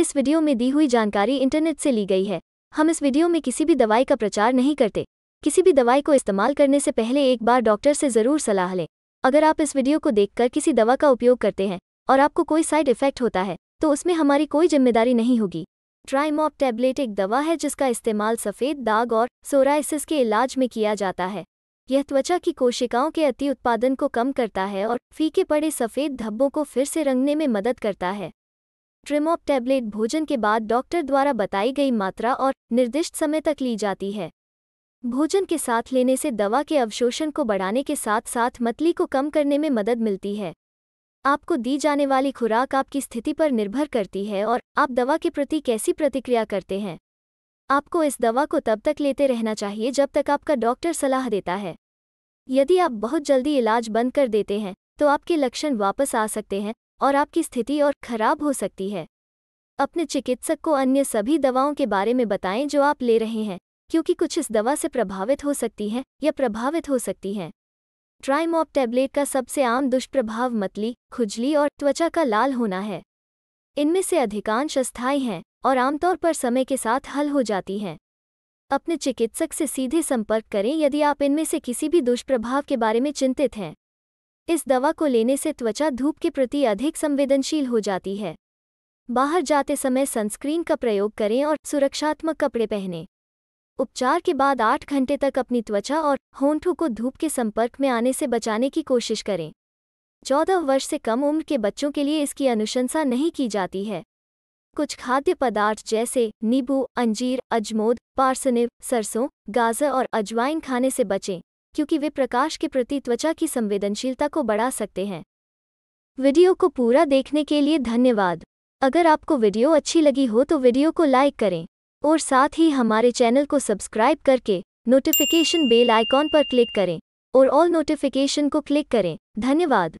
इस वीडियो में दी हुई जानकारी इंटरनेट से ली गई है हम इस वीडियो में किसी भी दवाई का प्रचार नहीं करते किसी भी दवाई को इस्तेमाल करने से पहले एक बार डॉक्टर से ज़रूर सलाह लें अगर आप इस वीडियो को देखकर किसी दवा का उपयोग करते हैं और आपको कोई साइड इफेक्ट होता है तो उसमें हमारी कोई जिम्मेदारी नहीं होगी ट्राइमॉप टैबलेट एक दवा है जिसका इस्तेमाल सफ़ेद दाग और सोराइसिस के इलाज में किया जाता है यह त्वचा की कोशिकाओं के अति उत्पादन को कम करता है और फीके पड़े सफ़ेद धब्बों को फिर से रंगने में मदद करता है ट्रिमोप टैबलेट भोजन के बाद डॉक्टर द्वारा बताई गई मात्रा और निर्दिष्ट समय तक ली जाती है भोजन के साथ लेने से दवा के अवशोषण को बढ़ाने के साथ साथ मतली को कम करने में मदद मिलती है आपको दी जाने वाली खुराक आपकी स्थिति पर निर्भर करती है और आप दवा के प्रति कैसी प्रतिक्रिया करते हैं आपको इस दवा को तब तक लेते रहना चाहिए जब तक आपका डॉक्टर सलाह देता है यदि आप बहुत जल्दी इलाज बंद कर देते हैं तो आपके लक्षण वापस आ सकते हैं और आपकी स्थिति और खराब हो सकती है अपने चिकित्सक को अन्य सभी दवाओं के बारे में बताएं जो आप ले रहे हैं क्योंकि कुछ इस दवा से प्रभावित हो सकती हैं या प्रभावित हो सकती हैं ट्राइमॉप टैबलेट का सबसे आम दुष्प्रभाव मतली खुजली और त्वचा का लाल होना है इनमें से अधिकांश अस्थायी हैं और आमतौर पर समय के साथ हल हो जाती हैं अपने चिकित्सक से सीधे संपर्क करें यदि आप इनमें से किसी भी दुष्प्रभाव के बारे में चिंतित हैं इस दवा को लेने से त्वचा धूप के प्रति अधिक संवेदनशील हो जाती है बाहर जाते समय सनस्क्रीन का प्रयोग करें और सुरक्षात्मक कपड़े पहनें उपचार के बाद आठ घंटे तक अपनी त्वचा और होंठों को धूप के संपर्क में आने से बचाने की कोशिश करें चौदह वर्ष से कम उम्र के बच्चों के लिए इसकी अनुशंसा नहीं की जाती है कुछ खाद्य पदार्थ जैसे नींबू अंजीर अजमोद पार्सनिव सरसों गाजर और अजवाइन खाने से बचें क्योंकि वे प्रकाश के प्रति त्वचा की संवेदनशीलता को बढ़ा सकते हैं वीडियो को पूरा देखने के लिए धन्यवाद अगर आपको वीडियो अच्छी लगी हो तो वीडियो को लाइक करें और साथ ही हमारे चैनल को सब्सक्राइब करके नोटिफिकेशन बेल आइकॉन पर क्लिक करें और ऑल नोटिफिकेशन को क्लिक करें धन्यवाद